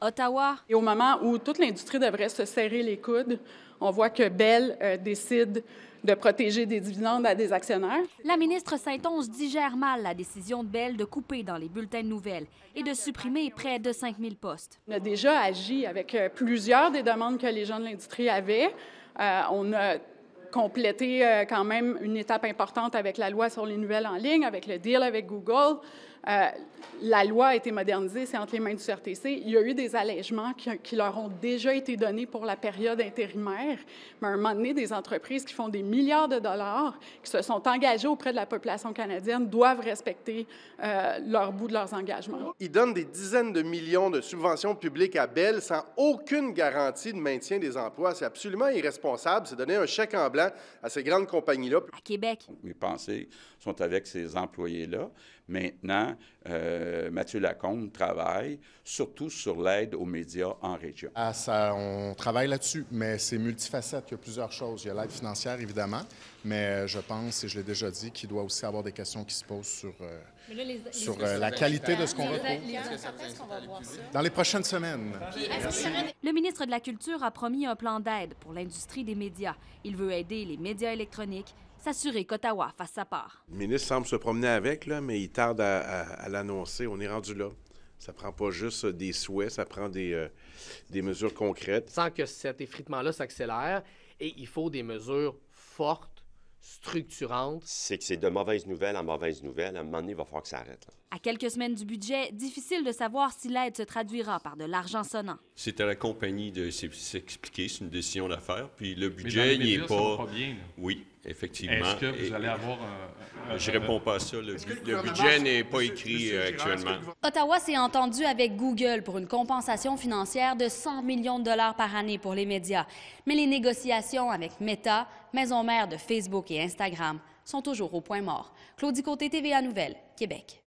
Ottawa. Et au moment où toute l'industrie devrait se serrer les coudes, on voit que Bell euh, décide de protéger des dividendes à des actionnaires. La ministre Saint-Onge digère mal la décision de Bell de couper dans les bulletins de nouvelles et de supprimer près de 5 000 postes. On a déjà agi avec euh, plusieurs des demandes que les gens de l'industrie avaient. Euh, on a complété euh, quand même une étape importante avec la loi sur les nouvelles en ligne, avec le deal avec Google. Euh, la loi a été modernisée, c'est entre les mains du CRTC. Il y a eu des allègements qui, leur ont déjà été donnés pour la période intérimaire, mais à un moment donné, des entreprises qui font des milliards de dollars, qui se sont engagées auprès de la population canadienne, doivent respecter euh, leur bout de leurs engagements. Ils donnent des dizaines de millions de subventions publiques à Bell sans aucune garantie de maintien des emplois. C'est absolument irresponsable. C'est donner un chèque en blanc à ces grandes compagnies-là. À Québec. Mes pensées sont avec ces employés-là. Maintenant, euh, Mathieu Lacombe travaille surtout sur l'aide aux médias en région. Ah, ça, on travaille là-dessus, mais c'est multifacette. Il y a plusieurs choses. Il y a l'aide financière, évidemment, mais euh, je pense, et je l'ai déjà dit, qu'il doit aussi avoir des questions qui se posent sur, euh, sur la qualité de ce qu'on retrouve. Dans les prochaines semaines. Le ministre de la Culture a promis un plan d'aide pour l'industrie des médias. Il veut aider les médias électroniques, s'assurer qu'Ottawa fasse sa part. Le ministre semble se promener avec, mais il tarde à, l'annoncer. On est rendu là. Ça prend pas juste des souhaits, ça prend des, euh, des mesures concrètes. Sans que cet effritement-là s'accélère, et il faut des mesures fortes structurante. C'est que c'est de mauvaise nouvelle en mauvaise nouvelle. À un moment donné, il va falloir que ça arrête. À quelques semaines du budget, difficile de savoir si l'aide se traduira par de l'argent sonnant. C'est à la compagnie de s'expliquer. C'est une décision d'affaires. Puis le budget, n'y est pas... oui, effectivement. Est-ce que vous allez avoir un... Je réponds pas à ça. Le, budget n'est pas écrit euh, actuellement. Ottawa s'est entendu avec Google pour une compensation financière de 100 millions de dollars par année pour les médias. Mais les négociations avec Meta, maison mère de Facebook et Instagram, sont toujours au point mort. Claudie Côté, TVA Nouvelle, Québec.